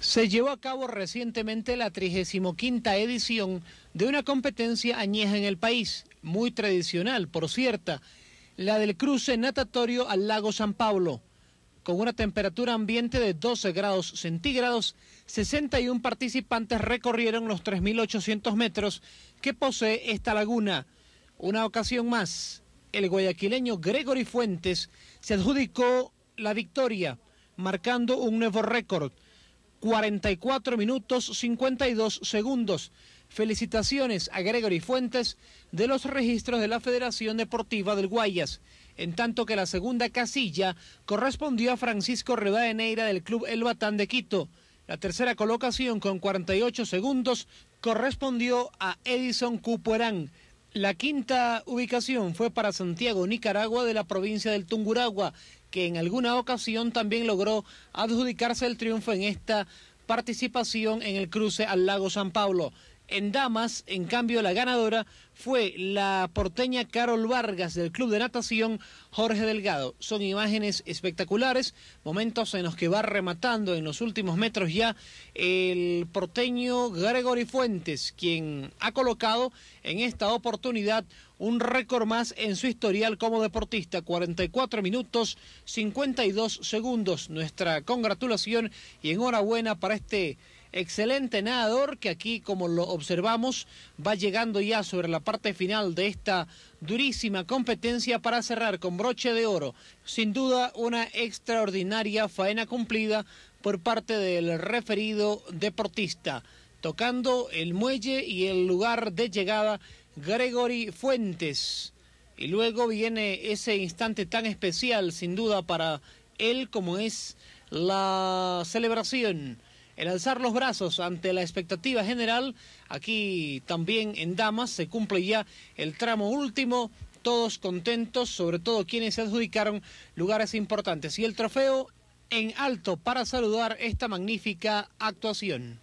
se llevó a cabo recientemente la 35 edición de una competencia añeja en el país, muy tradicional, por cierta, la del cruce natatorio al lago San Pablo. Con una temperatura ambiente de 12 grados centígrados, 61 participantes recorrieron los 3.800 metros que posee esta laguna. Una ocasión más, el guayaquileño Gregory Fuentes se adjudicó la victoria, marcando un nuevo récord. 44 minutos 52 segundos. Felicitaciones a Gregory Fuentes de los registros de la Federación Deportiva del Guayas, en tanto que la segunda casilla correspondió a Francisco Rivadeneira del Club El Batán de Quito. La tercera colocación con 48 segundos correspondió a Edison Cupuerán la quinta ubicación fue para Santiago, Nicaragua, de la provincia del Tunguragua, que en alguna ocasión también logró adjudicarse el triunfo en esta participación en el cruce al lago San Pablo. En damas, en cambio, la ganadora fue la porteña Carol Vargas del Club de Natación Jorge Delgado. Son imágenes espectaculares, momentos en los que va rematando en los últimos metros ya el porteño Gregory Fuentes, quien ha colocado en esta oportunidad un récord más en su historial como deportista, 44 minutos 52 segundos. Nuestra congratulación y enhorabuena para este excelente nadador que aquí, como lo observamos, va llegando ya sobre la parte final de esta durísima competencia para cerrar con broche de oro. Sin duda, una extraordinaria faena cumplida por parte del referido deportista, tocando el muelle y el lugar de llegada Gregory Fuentes. Y luego viene ese instante tan especial, sin duda, para él como es la celebración el alzar los brazos ante la expectativa general, aquí también en Damas se cumple ya el tramo último todos contentos, sobre todo quienes se adjudicaron lugares importantes. Y el trofeo en alto para saludar esta magnífica actuación.